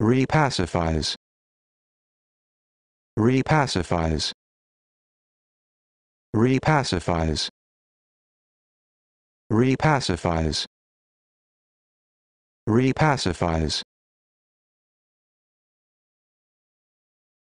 repacifies repacifies repacifies repacifies repacifies